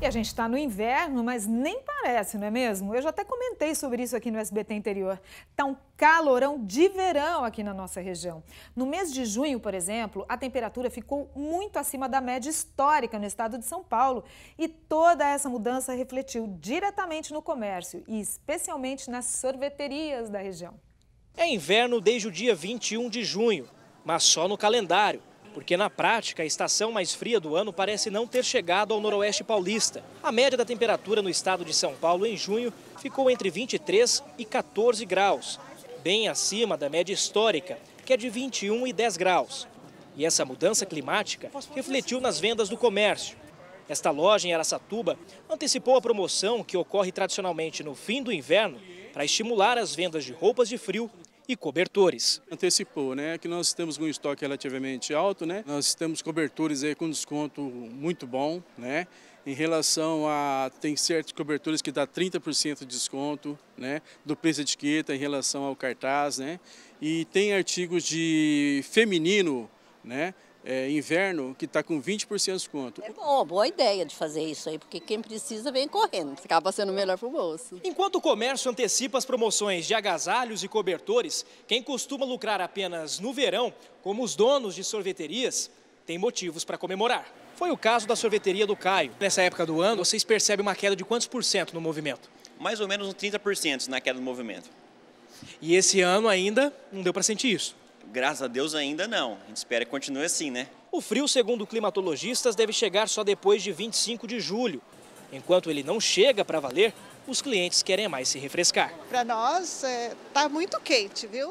E a gente está no inverno, mas nem parece, não é mesmo? Eu já até comentei sobre isso aqui no SBT Interior. Está um calorão de verão aqui na nossa região. No mês de junho, por exemplo, a temperatura ficou muito acima da média histórica no estado de São Paulo. E toda essa mudança refletiu diretamente no comércio e especialmente nas sorveterias da região. É inverno desde o dia 21 de junho, mas só no calendário porque na prática a estação mais fria do ano parece não ter chegado ao noroeste paulista. A média da temperatura no estado de São Paulo em junho ficou entre 23 e 14 graus, bem acima da média histórica, que é de 21 e 10 graus. E essa mudança climática refletiu nas vendas do comércio. Esta loja em Aracatuba antecipou a promoção que ocorre tradicionalmente no fim do inverno para estimular as vendas de roupas de frio e cobertores. Antecipou, né? Que nós estamos com um estoque relativamente alto, né? Nós temos cobertores aí com desconto muito bom, né? Em relação a tem certos cobertores que dá 30% de desconto, né, do preço de etiqueta em relação ao cartaz, né? E tem artigos de feminino, né? é, inverno que está com 20% de desconto. É bom, boa ideia de fazer isso aí, porque quem precisa vem correndo, acaba sendo melhor para o bolso. Enquanto o comércio antecipa as promoções de agasalhos e cobertores, quem costuma lucrar apenas no verão, como os donos de sorveterias, tem motivos para comemorar. Foi o caso da sorveteria do Caio. Nessa época do ano, vocês percebem uma queda de quantos por cento no movimento? Mais ou menos uns 30% na queda do movimento. E esse ano ainda não deu para sentir isso. Graças a Deus ainda não. A gente espera que continue assim, né? O frio, segundo climatologistas, deve chegar só depois de 25 de julho. Enquanto ele não chega para valer, os clientes querem mais se refrescar. Para nós, está é, tá muito quente, viu?